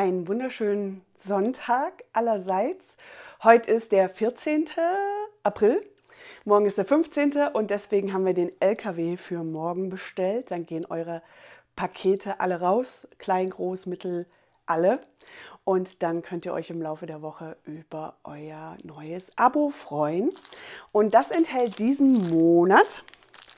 Einen wunderschönen Sonntag allerseits. Heute ist der 14. April. Morgen ist der 15. und deswegen haben wir den LKW für morgen bestellt. Dann gehen eure Pakete alle raus, klein, groß, mittel, alle. Und dann könnt ihr euch im Laufe der Woche über euer neues Abo freuen. Und das enthält diesen Monat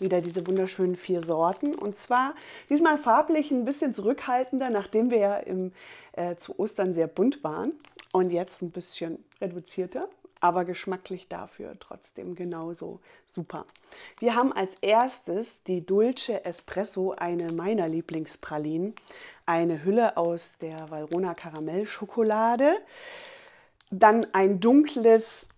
wieder diese wunderschönen vier Sorten. Und zwar diesmal farblich ein bisschen zurückhaltender, nachdem wir ja im, äh, zu Ostern sehr bunt waren. Und jetzt ein bisschen reduzierter, aber geschmacklich dafür trotzdem genauso super. Wir haben als erstes die Dulce Espresso, eine meiner Lieblingspralinen. Eine Hülle aus der Valrona Karamellschokolade. Dann ein dunkles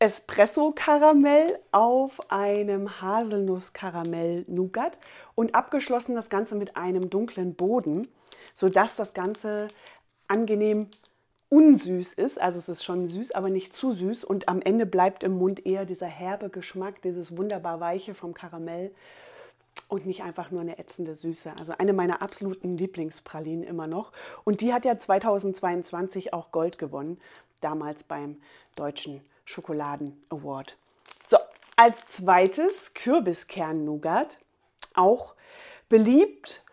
Espresso-Karamell auf einem Haselnuss-Karamell-Nougat und abgeschlossen das Ganze mit einem dunklen Boden, sodass das Ganze angenehm unsüß ist. Also es ist schon süß, aber nicht zu süß. Und am Ende bleibt im Mund eher dieser herbe Geschmack, dieses wunderbar weiche vom Karamell und nicht einfach nur eine ätzende Süße. Also eine meiner absoluten Lieblingspralinen immer noch. Und die hat ja 2022 auch Gold gewonnen, damals beim deutschen Schokoladen Award. So, als zweites Kürbiskern-Nougat. Auch beliebt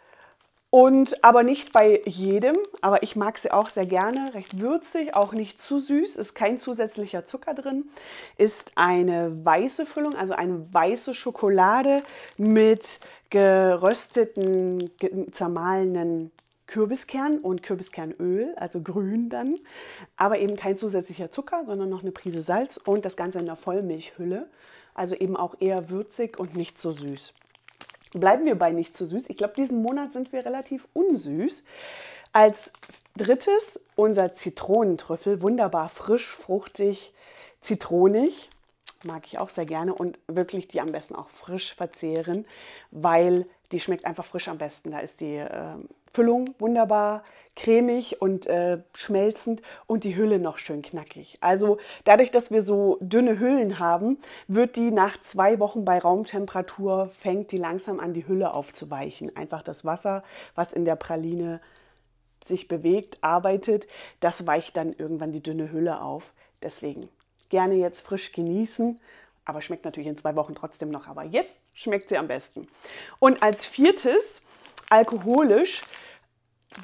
und aber nicht bei jedem. Aber ich mag sie auch sehr gerne. Recht würzig, auch nicht zu süß, ist kein zusätzlicher Zucker drin. Ist eine weiße Füllung, also eine weiße Schokolade mit gerösteten, zermahlenen Kürbiskern und Kürbiskernöl, also grün dann, aber eben kein zusätzlicher Zucker, sondern noch eine Prise Salz und das Ganze in der Vollmilchhülle, also eben auch eher würzig und nicht so süß. Bleiben wir bei nicht so süß. Ich glaube, diesen Monat sind wir relativ unsüß. Als drittes unser Zitronentrüffel, wunderbar frisch, fruchtig, zitronig mag ich auch sehr gerne und wirklich die am besten auch frisch verzehren, weil die schmeckt einfach frisch am besten. Da ist die äh, Füllung wunderbar cremig und äh, schmelzend und die Hülle noch schön knackig. Also dadurch, dass wir so dünne Hüllen haben, wird die nach zwei Wochen bei Raumtemperatur, fängt die langsam an, die Hülle aufzuweichen. Einfach das Wasser, was in der Praline sich bewegt, arbeitet, das weicht dann irgendwann die dünne Hülle auf. Deswegen gerne jetzt frisch genießen. Aber schmeckt natürlich in zwei Wochen trotzdem noch. Aber jetzt schmeckt sie am besten. Und als viertes, alkoholisch,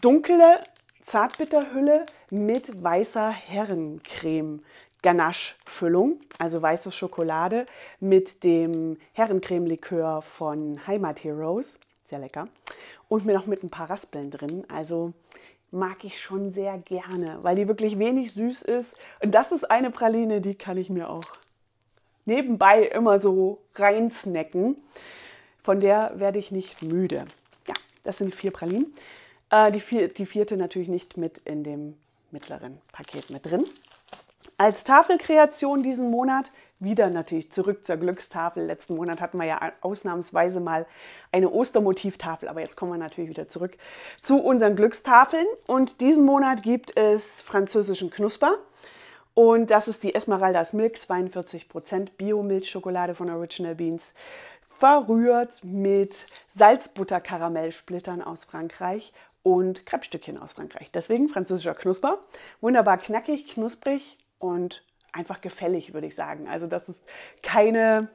dunkle Zartbitterhülle mit weißer Herrencreme. Ganache-Füllung, also weiße Schokolade mit dem Herrencreme-Likör von Heimat Heroes. Sehr lecker. Und mir noch mit ein paar Raspeln drin. Also mag ich schon sehr gerne, weil die wirklich wenig süß ist. Und das ist eine Praline, die kann ich mir auch nebenbei immer so reinsnacken. Von der werde ich nicht müde. Ja, das sind vier Pralinen. Äh, die, vier, die vierte natürlich nicht mit in dem mittleren Paket mit drin. Als Tafelkreation diesen Monat wieder natürlich zurück zur Glückstafel. Letzten Monat hatten wir ja ausnahmsweise mal eine Ostermotivtafel, aber jetzt kommen wir natürlich wieder zurück zu unseren Glückstafeln. Und diesen Monat gibt es französischen Knusper. Und das ist die Esmeraldas Milk, 42% Biomilchschokolade von Original Beans. Verrührt mit Salzbutter-Karamellsplittern aus Frankreich und Krebsstückchen aus Frankreich. Deswegen französischer Knusper. Wunderbar knackig, knusprig und einfach gefällig, würde ich sagen. Also das ist keine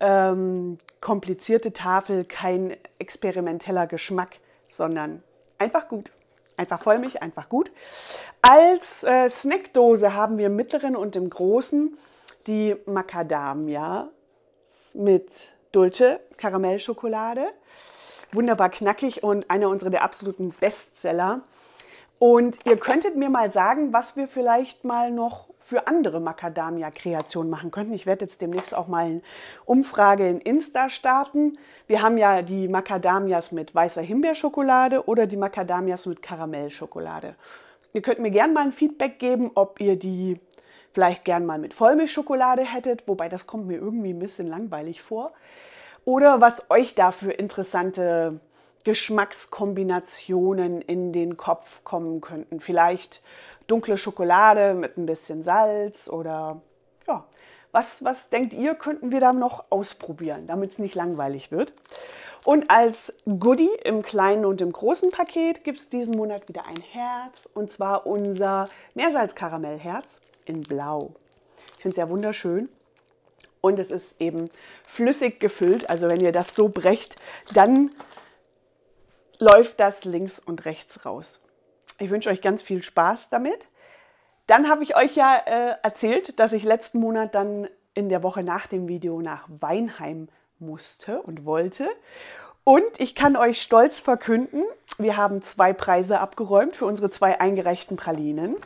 ähm, komplizierte Tafel, kein experimenteller Geschmack, sondern einfach gut. Einfach vollmilch, einfach gut. Als äh, Snackdose haben wir im mittleren und im großen die Macadamia mit Dulce Karamellschokolade. Wunderbar knackig und einer unserer der absoluten Bestseller. Und ihr könntet mir mal sagen, was wir vielleicht mal noch für andere Macadamia-Kreationen machen könnten. Ich werde jetzt demnächst auch mal eine Umfrage in Insta starten. Wir haben ja die Macadamias mit weißer Himbeerschokolade oder die Macadamias mit Karamellschokolade. Ihr könnt mir gerne mal ein Feedback geben, ob ihr die vielleicht gern mal mit Vollmilchschokolade hättet, wobei das kommt mir irgendwie ein bisschen langweilig vor. Oder was euch da für interessante Geschmackskombinationen in den Kopf kommen könnten. Vielleicht dunkle Schokolade mit ein bisschen Salz oder ja, was, was denkt ihr, könnten wir da noch ausprobieren, damit es nicht langweilig wird? Und als Goodie im kleinen und im großen Paket gibt es diesen Monat wieder ein Herz und zwar unser Meersalz-Karamellherz in Blau. Ich finde es ja wunderschön und es ist eben flüssig gefüllt. Also wenn ihr das so brecht, dann läuft das links und rechts raus. Ich wünsche euch ganz viel Spaß damit. Dann habe ich euch ja äh, erzählt, dass ich letzten Monat dann in der Woche nach dem Video nach Weinheim musste und wollte. Und ich kann euch stolz verkünden, wir haben zwei Preise abgeräumt für unsere zwei eingereichten Pralinen.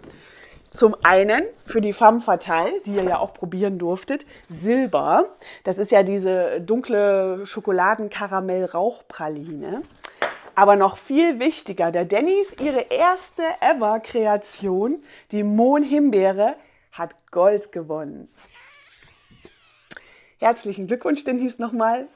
Zum einen für die Femme Fatale, die ihr ja auch probieren durftet, Silber. Das ist ja diese dunkle Schokoladenkaramell-Rauchpraline. Aber noch viel wichtiger, der Dennis, ihre erste ever Kreation, die Mohnhimbeere, hat Gold gewonnen. Herzlichen Glückwunsch, Dennis, nochmal.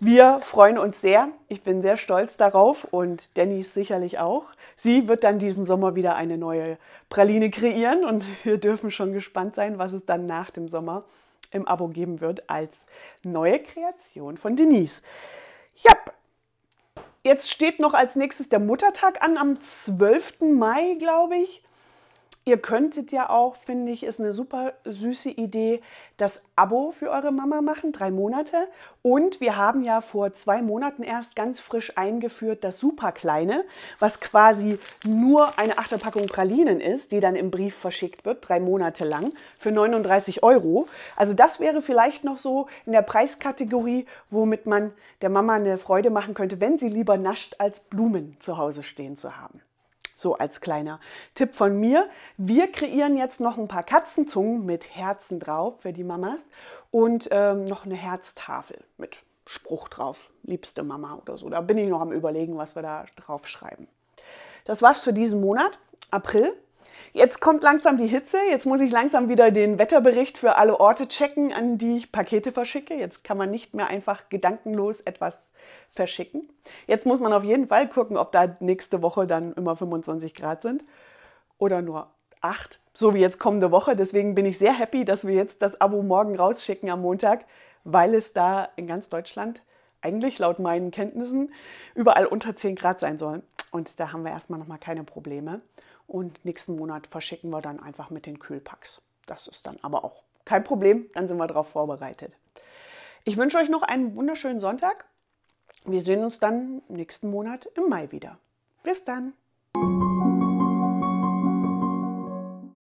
Wir freuen uns sehr. Ich bin sehr stolz darauf und Dennis sicherlich auch. Sie wird dann diesen Sommer wieder eine neue Praline kreieren und wir dürfen schon gespannt sein, was es dann nach dem Sommer im Abo geben wird als neue Kreation von Denise. Ja, Jetzt steht noch als nächstes der Muttertag an, am 12. Mai, glaube ich. Ihr könntet ja auch, finde ich, ist eine super süße Idee, das Abo für eure Mama machen, drei Monate. Und wir haben ja vor zwei Monaten erst ganz frisch eingeführt das Superkleine, was quasi nur eine Achterpackung Pralinen ist, die dann im Brief verschickt wird, drei Monate lang, für 39 Euro. Also das wäre vielleicht noch so in der Preiskategorie, womit man der Mama eine Freude machen könnte, wenn sie lieber nascht, als Blumen zu Hause stehen zu haben. So als kleiner Tipp von mir. Wir kreieren jetzt noch ein paar Katzenzungen mit Herzen drauf für die Mamas und ähm, noch eine Herztafel mit Spruch drauf, liebste Mama oder so. Da bin ich noch am Überlegen, was wir da drauf schreiben. Das war's für diesen Monat, April. Jetzt kommt langsam die Hitze, jetzt muss ich langsam wieder den Wetterbericht für alle Orte checken, an die ich Pakete verschicke. Jetzt kann man nicht mehr einfach gedankenlos etwas verschicken. Jetzt muss man auf jeden Fall gucken, ob da nächste Woche dann immer 25 Grad sind oder nur 8, so wie jetzt kommende Woche. Deswegen bin ich sehr happy, dass wir jetzt das Abo morgen rausschicken am Montag, weil es da in ganz Deutschland eigentlich laut meinen Kenntnissen überall unter 10 Grad sein soll. Und da haben wir erstmal nochmal keine Probleme. Und nächsten Monat verschicken wir dann einfach mit den Kühlpacks. Das ist dann aber auch kein Problem, dann sind wir darauf vorbereitet. Ich wünsche euch noch einen wunderschönen Sonntag. Wir sehen uns dann nächsten Monat im Mai wieder. Bis dann!